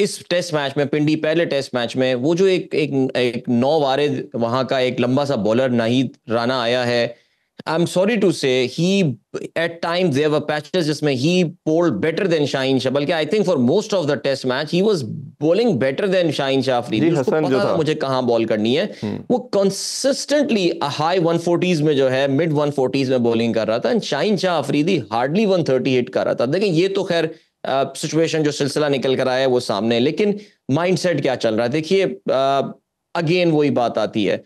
इस test match में पिंडी पहले टेस्ट मैच में वो जो एक एक, एक नौ वारे वहां का एक लंबा सा बॉलर नाहिद राना आया है I am sorry to say he at time there were patches जिसमें he bowled better than Shaheen Shah बल्कि I think for most of the test match he was bowling better than Shaheen Shah Afridi उसको पता था मुझे कहां बॉल करनी है हुँ. हम्म। वो कंसिस्टेंटली हाई 140s में जो है मिड 140s में बॉलिंग कर रहा था and Shaheen Shah Afridi hardly 130 hit कर रहा था देखिए ये तो खैर सिचुएशन जो सिलसिला निकल कर आया है वो सामने लेकिन माइंडसेट क्या चल रहा है देखिए अगेन वही बात आती है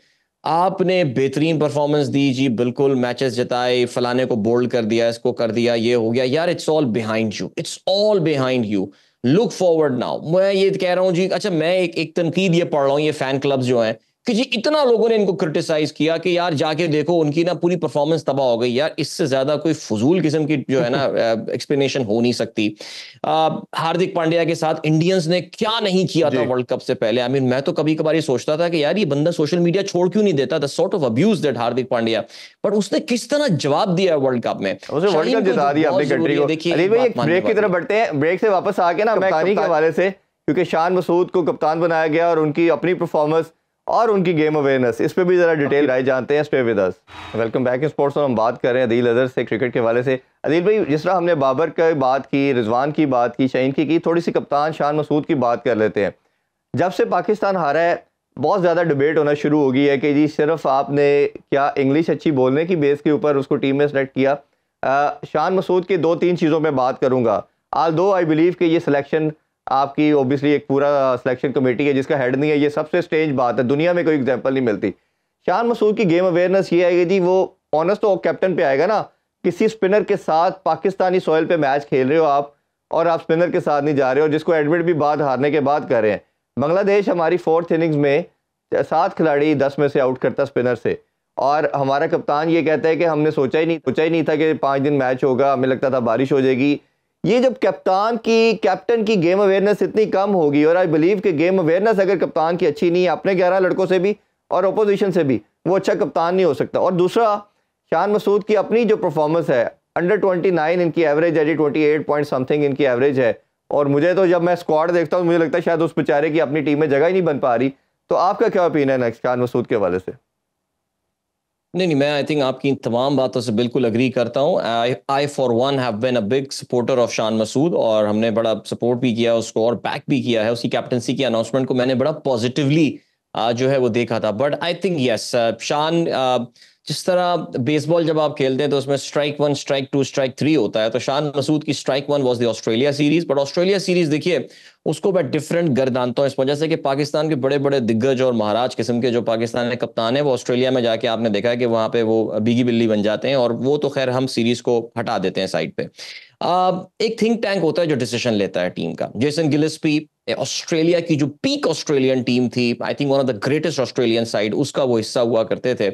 आपने बेहतरीन परफॉर्मेंस दी जी बिल्कुल मैचेस जिताए फलाने को बोल्ड कर दिया इसको कर दिया ये हो गया यार it's all behind you it's all behind you look forward now मैं ये कह रहा हूं जी अच्छा मैं एक एक तनकीद ये पढ़ रहा हूँ ये फैन क्लब्स जो हैं कि जी इतना लोगों ने इनको क्रिटिसाइज किया कि यार जाके देखो उनकी ना पूरी परफॉर्मेंस तबाह हो गई यार इससे ज्यादा कोई फजूल किस्म की जो है ना एक्सप्लेनेशन हो नहीं सकती हार्दिक पांड्या के साथ इंडियंस ने क्या नहीं किया था वर्ल्ड कप से पहले आई I मीन mean, मैं तो कभी कभार ये सोचता था कि यार ये बंदा सोशल मीडिया छोड़ क्यों नहीं देता the sort of abuse that Hardik Pandya but उसने किस तरह जवाब दिया है वर्ल्ड कप में देखिए ब्रेक से वापस आके ना के हवाले से क्योंकि शान मसूद को कप्तान बनाया गया और उनकी अपनी परफॉर्मेंस और उनकी गेम अवेयरनेस इस पर भी ज़रा डिटेल राय जानते हैं stay with us welcome back in sports और हम बात कर रहे हैं अदील अजहर से क्रिकेट के वाले से अदील भाई जिस तरह हमने बाबर की बात की रिजवान की बात की शहीन की की थोड़ी सी कप्तान शान मसूद की बात कर लेते हैं जब से पाकिस्तान हारा है बहुत ज़्यादा डिबेट होना शुरू हो गई है कि जी सिर्फ आपने क्या इंग्लिश अच्छी बोलने की बेस के ऊपर उसको टीम में सेलेक्ट किया शान मसूद की दो तीन चीज़ों में बात करूँगा आल दो आई बिलीव कि ये सिलेक्शन आपकी ओबियसली एक पूरा सिलेक्शन कमेटी है जिसका हेड नहीं है ये सबसे स्ट्रेंज बात है दुनिया में कोई एग्जाम्पल नहीं मिलती शान मसूद की गेम अवेयरनेस ये आएगी जी वो ऑनर्स तो कैप्टन पे आएगा ना किसी स्पिनर के साथ पाकिस्तानी सॉयल पे मैच खेल रहे हो आप और आप स्पिनर के साथ नहीं जा रहे हो जिसको एडमिट भी बाद हारने के बाद कर रहे हैं बांग्लादेश हमारी फोर्थ इनिंग्स में सात खिलाड़ी दस में से आउट करता स्पिनर से और हमारा कप्तान ये कहता है कि हमने सोचा ही नहीं सोचा ही नहीं था कि पाँच दिन मैच होगा हमें लगता था बारिश हो जाएगी ये जब कप्तान की कैप्टन की गेम अवेयरनेस इतनी कम होगी और आई बिलीव कि गेम अवेयरनेस अगर कप्तान की अच्छी नहीं है अपने ग्यारह लड़कों से भी और अपोजिशन से भी वो अच्छा कप्तान नहीं हो सकता और दूसरा शान मसूद की अपनी जो परफॉर्मेंस है अंडर ट्वेंटी नाइन इनकी एवरेज है जी ट्वेंटी एट पॉइंट समथिंग इनकी एवरेज है और मुझे तो जब मैं स्क्वाड देखता हूँ मुझे लगता है शायद उस बेचारे की अपनी टीम में जगह ही नहीं बन पा रही तो आपका क्या ओपिनियन है शान मसूद के हवाले से नहीं नहीं मैं आई थिंक आपकी इन तमाम बातों से बिल्कुल अग्री करता हूँ I for one have been a big supporter of Shan Masood और हमने बड़ा सपोर्ट भी किया उसको और बैक भी किया है उसकी कैप्टनसी की अनाउंसमेंट को मैंने बड़ा पॉजिटिवली जो है वो देखा था बट आई थिंक यस शान जिस तरह बेसबॉल जब आप खेलते हैं तो उसमें strike one strike two strike three होता है तो शान मसूद की strike one was the Australia series but Australia series देखिए उसको मैं डिफरेंट गर्दानता जानता हूँ वजह से कि पाकिस्तान के बड़े बड़े दिग्गज और महाराज किस्म के जो पाकिस्तान के कप्तान है वो ऑस्ट्रेलिया में जाके आपने देखा है कि वहां पे वो बिगी बिल्ली बन जाते हैं और वो तो खैर हम सीरीज को हटा देते हैं साइड पे एक थिंक टैंक होता है जो डिसीजन लेता है टीम का जेसन गिलिस्पी ऑस्ट्रेलिया की जो पीक ऑस्ट्रेलियन टीम थी I think one of the greatest Australian side उसका वो हिस्सा हुआ करते थे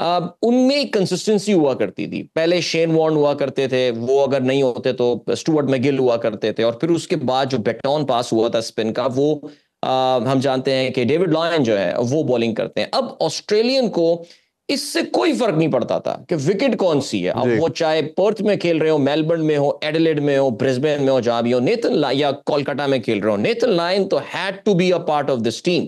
उनमें एक कंसिस्टेंसी हुआ करती थी पहले शेन वॉर्न हुआ करते थे वो अगर नहीं होते तो स्टुअर्ट मैगिल हुआ करते थे और फिर उसके बाद जो बैटॉन पास हुआ था स्पिन का वो आ, हम जानते हैं कि डेविड लॉयन जो है वो बॉलिंग करते हैं अब ऑस्ट्रेलियन को इससे कोई फर्क नहीं पड़ता था कि विकेट कौन सी है अब वो चाहे पर्थ में खेल रहे हो मेलबर्न में हो एडिलेड में हो ब्रिस्बेन में हो जहां भी हो नेतन या कोलकाता में खेल रहे हो नेतन लाइन तो had to be a part of this team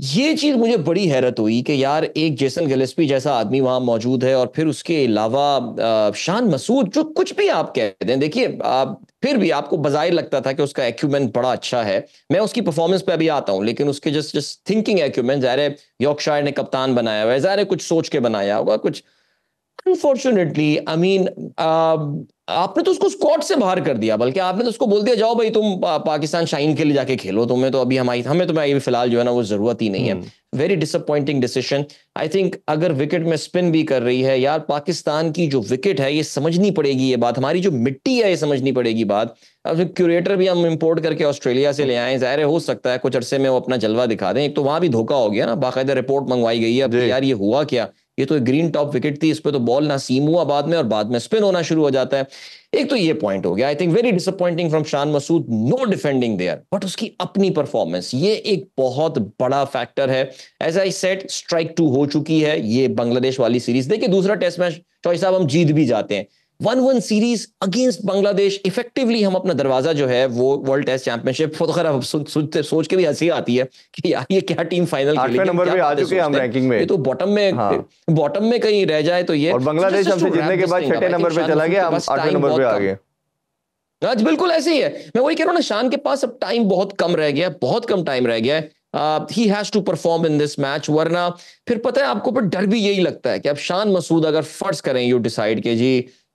ये चीज मुझे बड़ी हैरत हुई कि यार एक जेसन गलेस्पी जैसा आदमी वहां मौजूद है और फिर उसके अलावा शान मसूद जो कुछ भी आप कह दें देखिए आप फिर भी आपको बाजाहिर लगता था कि उसका एक्यूमेंट बड़ा अच्छा है मैं उसकी परफॉर्मेंस पे अभी आता हूँ लेकिन उसके जस्ट जस्ट थिंकिंग एक्यूमेंट जहर यॉर्कशायर ने कप्तान बनाया हुआ है जहर कुछ सोच के बनाया होगा कुछ अनफॉर्चुनेटली आई मीन आपने तो उसको स्कॉट से बाहर कर दिया बल्कि आपने तो उसको बोल दिया जाओ भाई तुम पाकिस्तान शाइन के लिए जाके खेलो तुम्हें तो अभी हमारी हमें मैं तो अभी फिलहाल जो है ना वो जरूरत ही नहीं है very disappointing decision I think अगर विकेट में स्पिन भी कर रही है यार पाकिस्तान की जो विकेट है ये समझनी पड़ेगी ये बात हमारी जो मिट्टी है ये समझनी पड़ेगी बात अब क्यूरेटर भी हम इम्पोर्ट करके ऑस्ट्रेलिया से ले आए जाहिर हो सकता है कुछ अरसे में वो अपना जलवा दिखा दें एक तो वहां भी धोखा हो गया ना बाकायदा रिपोर्ट मंगवाई गई है अब यार ये हुआ क्या ये तो ग्रीन टॉप विकेट थी इस पर तो बॉल ना सीम हुआ बाद में और बाद में स्पिन होना शुरू हो जाता है एक तो ये पॉइंट हो गया I think very disappointing from Shan Masood no defending there but उसकी अपनी परफॉर्मेंस ये एक बहुत बड़ा फैक्टर है as I said strike two हो चुकी है ये बांग्लादेश वाली सीरीज देखिए दूसरा टेस्ट मैच चौही साहब हम जीत भी जाते हैं one one series against Bangladesh effectively हम अपना दरवाजा जो है वो वर्ल्ड टेस्ट चैंपियनशिप तो सोचते सोच के भी हंसी आती है कि यार ये क्या टीम फाइनल आठवें नंबर पे आ चुके हैं हम रैंकिंग में ये तो बॉटम में हाँ। बॉटम में कहीं रह जाए तो ये और बांग्लादेश अच्छा, हमसे जीतने के बाद छठे नंबर पे चला गया हम आठवें नंबर पे आ गए आज बिल्कुल ऐसे ही है मैं वही कह रहा हूँ ना शान के पास अब टाइम बहुत कम रह गया है बहुत कम टाइम रह गया है he has to perform in this match वरना फिर पता है आपको पर डर भी यही लगता है कि अब शान मसूद अगर फर्ज करें यू डिसाइड के जी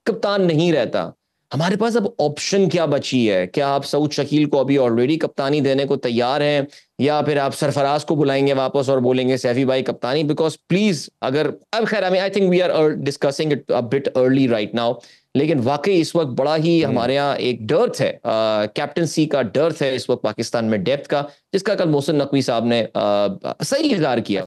कप्तान नहीं रहता हमारे पास अब ऑप्शन क्या बची है क्या आप सऊद शकील को अभी ऑलरेडी कप्तानी देने को तैयार हैं या फिर आप सरफराज को बुलाएंगे वापस और बोलेंगे सैफी भाई कप्तानी बिकॉज प्लीज अगर अब खैर I think we are discussing it a bit early right now लेकिन वाकई इस वक्त बड़ा ही हम्म। हमारे यहाँ एक डर्थ है कैप्टनसी का डर्थ है इस वक्त पाकिस्तान में डेप्थ का जिसका कल मोहसिन नकवी साहब ने आ, सही इजहार किया